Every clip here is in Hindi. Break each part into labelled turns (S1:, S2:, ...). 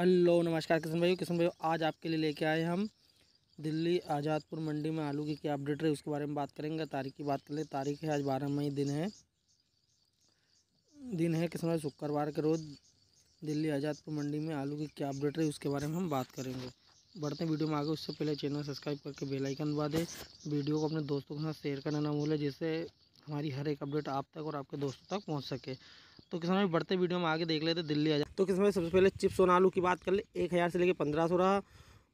S1: हेलो नमस्कार किशन भाई किशन भाई आज आपके लिए लेके आए हम दिल्ली आज़ादपुर मंडी में आलू की क्या अपडेट रही उसके बारे में बात करेंगे तारीख की बात कर ले तारीख है आज बारह मई दिन है दिन है किशन भाई शुक्रवार के रोज़ दिल्ली आज़ादपुर मंडी में आलू की क्या अपडेट रही उसके बारे में हम बात करेंगे बढ़ते वीडियो में आगे उससे पहले चैनल सब्सक्राइब करके बेलाइकन दबा दें वीडियो को अपने दोस्तों के साथ शेयर करना ना भूलें जिससे हमारी हर एक अपडेट आप तक और आपके दोस्तों तक पहुँच सके तो किसान भाई बढ़ते वीडियो में आगे देख लेते दिल्ली आ जाए तो किसान भाई सबसे पहले चिप्स और आलू की बात कर ले एक हज़ार से लेकर पंद्रह सौ रहा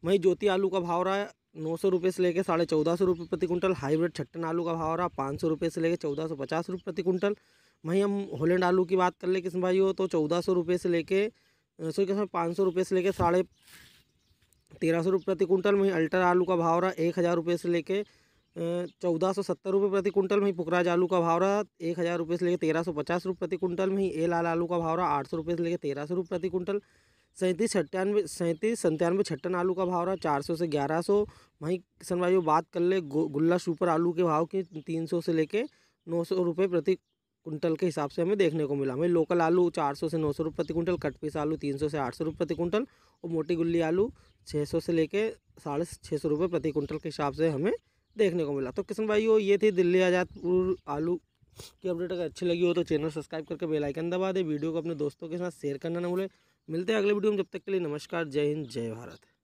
S1: वहीं ज्योति आलू का भाव रहा है नौ सौ रुपये से लेकर साढ़े चौदह सौ रुपये प्रति कुंटल हाइब्रिड छट्टन आलू का भाव रहा पाँच सौ रुपये से लेकर चौदह सौ पचास रुपये प्रति कुंटल वहीं हम होलैंड आलू की बात कर ले किसान भाई हो तो चौदह सौ रुपये से लेके सॉरी किसान पाँच सौ रुपये से लेकर साढ़े तेरह सौ रुपये प्रति कुंटल वहीं अल्टर आलू का भाव रहा एक हज़ार रुपये से लेकर चौदह सौ सत्तर रुपये प्रति कुंटल में ही पुकराज आलू का भाव रहा एक हज़ार रुपये से लेकर तेरह सौ पचास रुपये प्रति कुंटल में ही ए लाल आलू का भाव रहा आठ सौ रुपये से लेकर तेरह सौ रुपये प्रति कुंटल सैंतीस सत्तानवे सैंतीस संतानवे छट्टन आलू का भाव रहा चार सौ से ग्यारह सौ वहीं किसान भाई बात कर ले गुल्ला सुपर आलू के भाव की तीन सौ से लेकर नौ सौ रुपये प्रति कुंटल के हिसाब से हमें देखने को मिला हमें लोकल आलू चार सौ से नौ सौ रुपये प्रति कुंटल कट पीस आलू तीन सौ से आठ सौ रुपये प्रति कुंटल और मोटी गुल्ली आलू छः सौ से लेकर साढ़े छः सौ रुपये प्रति कुंटल के हिसाब से हमें देखने को मिला तो भाई भाइयों ये थी दिल्ली आज़ादपुर आलू की अपडेट अगर अच्छी लगी हो तो चैनल सब्सक्राइब करके बेल आइकन दबा दे वीडियो को अपने दोस्तों के साथ शेयर करना ना भूले मिलते हैं अगले वीडियो में जब तक के लिए नमस्कार जय हिंद जय भारत